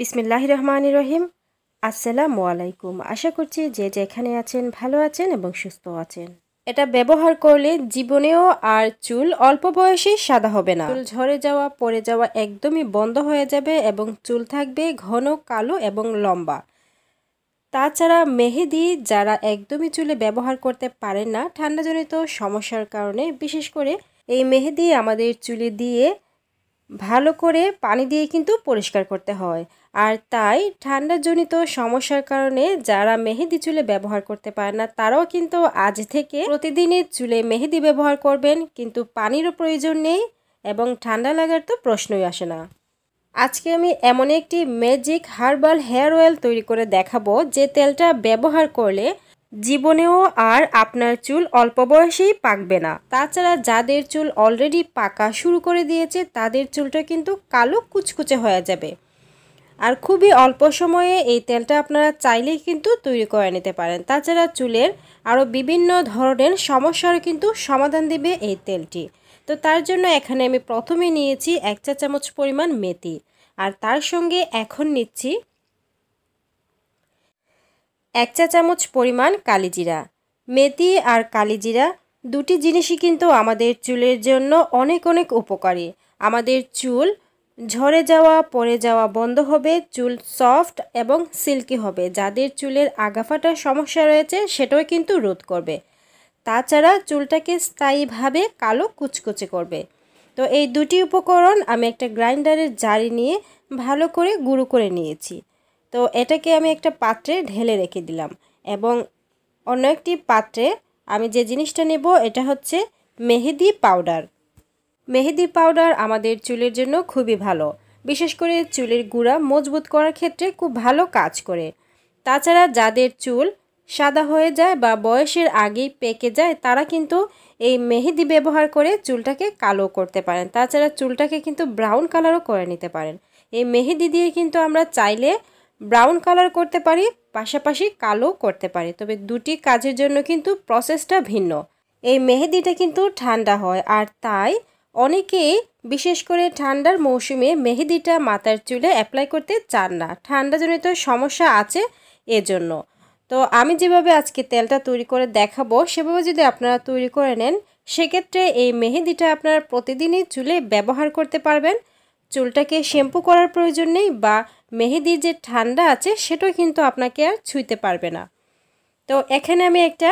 বিসমিল্লাহ রহমান রহিম আসসালামু আলাইকুম আশা করছি যে যেখানে আছেন ভালো আছেন এবং সুস্থ আছেন এটা ব্যবহার করলে জীবনেও আর চুল অল্প বয়সে সাদা হবে না চুল ঝরে যাওয়া পড়ে যাওয়া একদমই বন্ধ হয়ে যাবে এবং চুল থাকবে ঘন কালো এবং লম্বা তাছাড়া মেহেদি যারা একদমই চুলে ব্যবহার করতে পারেন না ঠান্ডাজনিত সমস্যার কারণে বিশেষ করে এই মেহেদি আমাদের চুলে দিয়ে ভালো করে পানি দিয়ে কিন্তু পরিষ্কার করতে হয় আর তাই ঠান্ডাজনিত সমস্যার কারণে যারা মেহেদি চুলে ব্যবহার করতে পারে না তারাও কিন্তু আজ থেকে প্রতিদিনের চুলে মেহেদি ব্যবহার করবেন কিন্তু পানিরও প্রয়োজন নেই এবং ঠান্ডা লাগার তো প্রশ্নই আসে না আজকে আমি এমন একটি ম্যাজিক হার্বাল হেয়ার অয়েল তৈরি করে দেখাবো যে তেলটা ব্যবহার করলে জীবনেও আর আপনার চুল অল্প বয়সেই পাকবে না তাছাড়া যাদের চুল অলরেডি পাকা শুরু করে দিয়েছে তাদের চুলটা কিন্তু কালো কুচকুচে হয়ে যাবে আর খুবই অল্প সময়ে এই তেলটা আপনারা চাইলেই কিন্তু তৈরি করে নিতে পারেন তাছাড়া চুলের আরও বিভিন্ন ধরনের সমস্যার কিন্তু সমাধান দেবে এই তেলটি তো তার জন্য এখানে আমি প্রথমে নিয়েছি এক চা চামচ পরিমাণ মেথি আর তার সঙ্গে এখন নিচ্ছি এক চা চামচ পরিমাণ কালিজিরা মেথি আর কালিজিরা দুটি জিনিসই কিন্তু আমাদের চুলের জন্য অনেক অনেক উপকারী আমাদের চুল ঝরে যাওয়া পড়ে যাওয়া বন্ধ হবে চুল সফট এবং সিল্কি হবে যাদের চুলের আগাফাটা সমস্যা রয়েছে সেটাও কিন্তু রোধ করবে তাছাড়া চুলটাকে স্থায়ীভাবে কালো কুচকুচে করবে তো এই দুটি উপকরণ আমি একটা গ্রাইন্ডারের জারি নিয়ে ভালো করে গুঁড়ো করে নিয়েছি তো এটাকে আমি একটা পাত্রে ঢেলে রেখে দিলাম এবং অন্য একটি পাত্রে আমি যে জিনিসটা নেব এটা হচ্ছে মেহেদি পাউডার মেহেদি পাউডার আমাদের চুলের জন্য খুবই ভালো বিশেষ করে চুলের গুঁড়া মজবুত করার ক্ষেত্রে খুব ভালো কাজ করে তাছাড়া যাদের চুল সাদা হয়ে যায় বা বয়সের আগেই পেকে যায় তারা কিন্তু এই মেহেদি ব্যবহার করে চুলটাকে কালো করতে পারেন তাছাড়া চুলটাকে কিন্তু ব্রাউন কালারও করে নিতে পারেন এই মেহেদি দিয়ে কিন্তু আমরা চাইলে ব্রাউন কালার করতে পারি পাশাপাশি কালো করতে পারি তবে দুটি কাজের জন্য কিন্তু প্রসেসটা ভিন্ন এই মেহেদিটা কিন্তু ঠান্ডা হয় আর তাই অনেকেই বিশেষ করে ঠান্ডার মৌসুমে মেহেদিটা মাথার চুলে অ্যাপ্লাই করতে চান না ঠান্ডাজনিত সমস্যা আছে এজন্য তো আমি যেভাবে আজকে তেলটা তৈরি করে দেখাবো সেভাবে যদি আপনারা তৈরি করে নেন সেক্ষেত্রে এই মেহেদিটা আপনারা প্রতিদিনই চুলে ব্যবহার করতে পারবেন চুলটাকে শ্যাম্পু করার প্রয়োজন নেই বা মেহেদির যে ঠান্ডা আছে সেটাও কিন্তু আপনাকে আর ছুঁতে পারবে না তো এখানে আমি একটা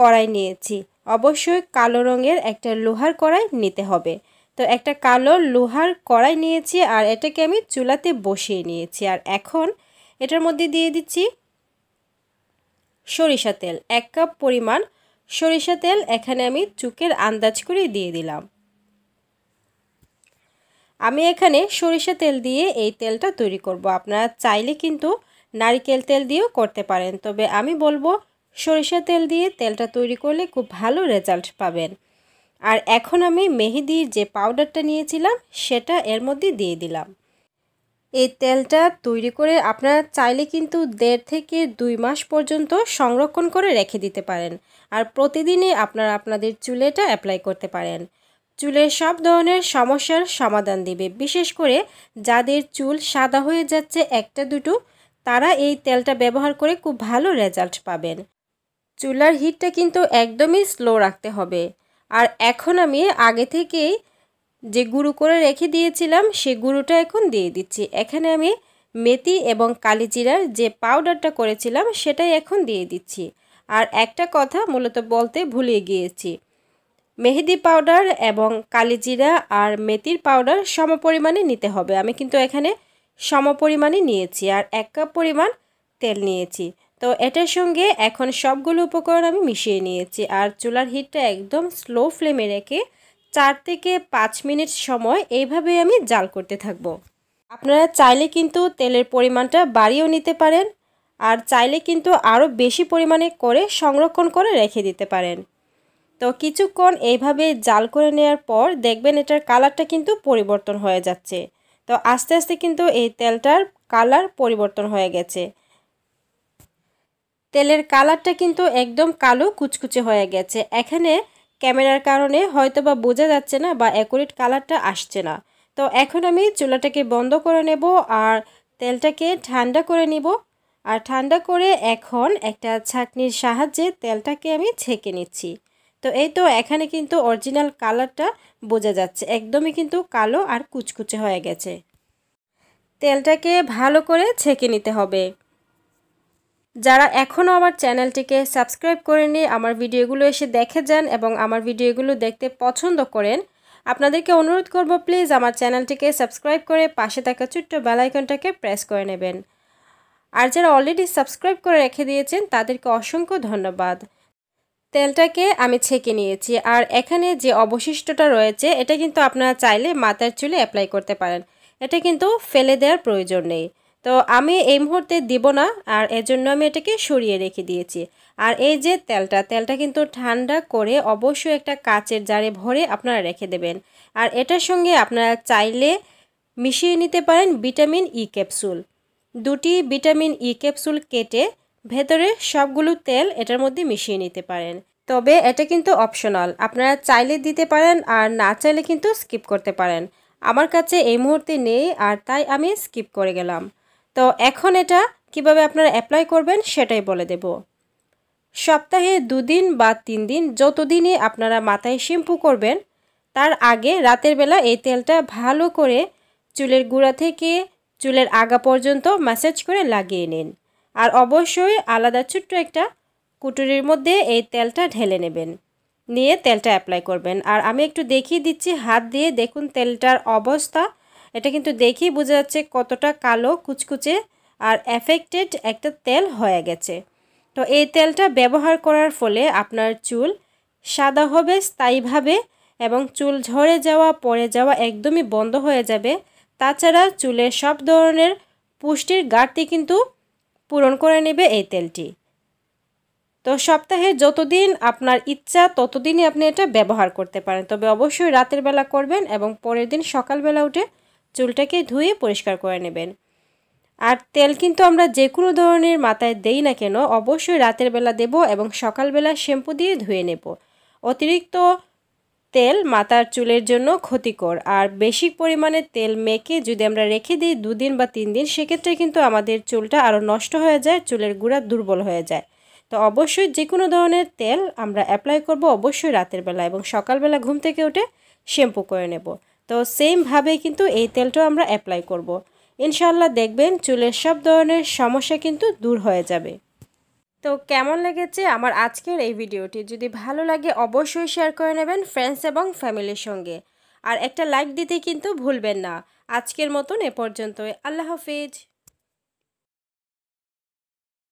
কড়াই নিয়েছি অবশ্যই কালো রঙের একটা লোহার কড়াই নিতে হবে তো একটা কালো লোহার কড়াই নিয়েছি আর এটাকে আমি চুলাতে বসিয়ে নিয়েছি আর এখন এটার মধ্যে দিয়ে দিচ্ছি সরিষা তেল এক কাপ পরিমাণ সরিষা তেল এখানে আমি চুকের আন্দাজ করে দিয়ে দিলাম আমি এখানে সরিষা তেল দিয়ে এই তেলটা তৈরি করব আপনারা চাইলে কিন্তু নারিকেল তেল দিয়েও করতে পারেন তবে আমি বলবো সরিষা তেল দিয়ে তেলটা তৈরি করলে খুব ভালো রেজাল্ট পাবেন আর এখন আমি মেহেদির যে পাউডারটা নিয়েছিলাম সেটা এর মধ্যে দিয়ে দিলাম এই তেলটা তৈরি করে আপনারা চাইলে কিন্তু দেড় থেকে দুই মাস পর্যন্ত সংরক্ষণ করে রেখে দিতে পারেন আর প্রতিদিনই আপনারা আপনাদের চুলেটা অ্যাপ্লাই করতে পারেন চুলের সব ধরনের সমস্যার সমাধান দেবে বিশেষ করে যাদের চুল সাদা হয়ে যাচ্ছে একটা দুটো তারা এই তেলটা ব্যবহার করে খুব ভালো রেজাল্ট পাবেন চুলার হিটটা কিন্তু একদমই স্লো রাখতে হবে আর এখন আমি আগে থেকেই যে গুঁড়ো করে রেখে দিয়েছিলাম সে গুঁড়োটা এখন দিয়ে দিচ্ছি এখানে আমি মেথি এবং কালিজিরার যে পাউডারটা করেছিলাম সেটাই এখন দিয়ে দিচ্ছি আর একটা কথা মূলত বলতে ভুলে গিয়েছি মেহেদি পাউডার এবং কালিজিরা আর মেথির পাউডার সমপরিমাণে নিতে হবে আমি কিন্তু এখানে সমপরিমাণে নিয়েছি আর এক কাপ পরিমাণ তেল নিয়েছি তো এটার সঙ্গে এখন সবগুলো উপকরণ আমি মিশিয়ে নিয়েছি আর চুলার হিটটা একদম স্লো ফ্লেমে রেখে চার থেকে পাঁচ মিনিট সময় এইভাবে আমি জাল করতে থাকব। আপনারা চাইলে কিন্তু তেলের পরিমাণটা বাড়িয়েও নিতে পারেন আর চাইলে কিন্তু আরও বেশি পরিমাণে করে সংরক্ষণ করে রেখে দিতে পারেন তো কিছুক্ষণ এইভাবে জাল করে নেওয়ার পর দেখবেন এটার কালারটা কিন্তু পরিবর্তন হয়ে যাচ্ছে তো আস্তে আস্তে কিন্তু এই তেলটার কালার পরিবর্তন হয়ে গেছে তেলের কালারটা কিন্তু একদম কালো কুচকুচে হয়ে গেছে এখানে ক্যামেরার কারণে হয়তো বা বোঝা যাচ্ছে না বা অ্যাকুরেট কালারটা আসছে না তো এখন আমি চুলাটাকে বন্ধ করে নেব আর তেলটাকে ঠান্ডা করে নিব আর ঠান্ডা করে এখন একটা ছাঁকনির সাহায্যে তেলটাকে আমি ছেঁকে নিচ্ছি তো এই তো এখানে কিন্তু অরিজিনাল কালারটা বোঝা যাচ্ছে একদমই কিন্তু কালো আর কুচকুচে হয়ে গেছে তেলটাকে ভালো করে ছেঁকে নিতে হবে যারা এখনও আমার চ্যানেলটিকে সাবস্ক্রাইব করেনি আমার ভিডিওগুলো এসে দেখে যান এবং আমার ভিডিওগুলো দেখতে পছন্দ করেন আপনাদেরকে অনুরোধ করব প্লিজ আমার চ্যানেলটিকে সাবস্ক্রাইব করে পাশে থাকা ছোট্ট বেলাইকনটাকে প্রেস করে নেবেন আর যারা অলরেডি সাবস্ক্রাইব করে রেখে দিয়েছেন তাদেরকে অসংখ্য ধন্যবাদ তেলটাকে আমি ছেঁকে নিয়েছি আর এখানে যে অবশিষ্টটা রয়েছে এটা কিন্তু আপনারা চাইলে মাথার চুলে অ্যাপ্লাই করতে পারেন এটা কিন্তু ফেলে দেওয়ার প্রয়োজন নেই তো আমি এই মুহূর্তে দিব না আর এজন্য আমি এটাকে সরিয়ে রেখে দিয়েছি আর এই যে তেলটা তেলটা কিন্তু ঠান্ডা করে অবশ্যই একটা কাচের জারে ভরে আপনারা রেখে দেবেন আর এটার সঙ্গে আপনারা চাইলে মিশিয়ে নিতে পারেন ভিটামিন ই ক্যাপসুল দুটি ভিটামিন ই ক্যাপসুল কেটে ভেতরে সবগুলো তেল এটার মধ্যে মিশিয়ে নিতে পারেন তবে এটা কিন্তু অপশনাল আপনারা চাইলে দিতে পারেন আর না চাইলে কিন্তু স্কিপ করতে পারেন আমার কাছে এই মুহূর্তে নেই আর তাই আমি স্কিপ করে গেলাম তো এখন এটা কিভাবে আপনারা অ্যাপ্লাই করবেন সেটাই বলে দেব সপ্তাহে দুদিন বা তিন দিন যতদিনই আপনারা মাথায় শ্যাম্পু করবেন তার আগে রাতের বেলা এই তেলটা ভালো করে চুলের গুঁড়া থেকে চুলের আগা পর্যন্ত ম্যাসেজ করে লাগিয়ে নিন আর অবশ্যই আলাদা ছোট্ট একটা কুটুরির মধ্যে এই তেলটা ঢেলে নেবেন নিয়ে তেলটা অ্যাপ্লাই করবেন আর আমি একটু দেখিয়ে দিচ্ছি হাত দিয়ে দেখুন তেলটার অবস্থা এটা কিন্তু দেখেই বোঝা যাচ্ছে কতটা কালো কুচকুচে আর এফেক্টেড একটা তেল হয়ে গেছে তো এই তেলটা ব্যবহার করার ফলে আপনার চুল সাদা হবে স্থায়ীভাবে এবং চুল ঝরে যাওয়া পড়ে যাওয়া একদমই বন্ধ হয়ে যাবে তাছাড়া চুলের সব ধরনের পুষ্টির গাড়তি কিন্তু পূরণ করে নেবে এই তেলটি তো সপ্তাহে যতদিন আপনার ইচ্ছা ততদিনই আপনি এটা ব্যবহার করতে পারেন তবে অবশ্যই রাতের বেলা করবেন এবং পরের দিন সকালবেলা উঠে চুলটাকে ধুয়ে পরিষ্কার করে নেবেন আর তেল কিন্তু আমরা যে কোনো ধরনের মাথায় দেই না কেন অবশ্যই রাতের বেলা দেব এবং সকালবেলা শ্যাম্পু দিয়ে ধুয়ে নেব অতিরিক্ত তেল মাথার চুলের জন্য ক্ষতিকর আর বেশি পরিমাণে তেল মেখে যদি আমরা রেখে দিই দুদিন বা তিন দিন সেক্ষেত্রে কিন্তু আমাদের চুলটা আরও নষ্ট হয়ে যায় চুলের গুঁড়া দুর্বল হয়ে যায় তো অবশ্যই যে কোনো ধরনের তেল আমরা অ্যাপ্লাই করব অবশ্যই রাতের বেলা এবং সকালবেলা ঘুম থেকে উঠে শ্যাম্পু করে নেব তো সেমভাবে কিন্তু এই তেলটাও আমরা অ্যাপ্লাই করব। ইনশাল্লাহ দেখবেন চুলের সব ধরনের সমস্যা কিন্তু দূর হয়ে যাবে তো কেমন লেগেছে আমার আজকের এই ভিডিওটি যদি ভালো লাগে অবশ্যই শেয়ার করে নেবেন ফ্রেন্ডস এবং ফ্যামিলির সঙ্গে আর একটা লাইক দিতে কিন্তু ভুলবেন না আজকের মতন এ পর্যন্তই আল্লাহ হাফিজ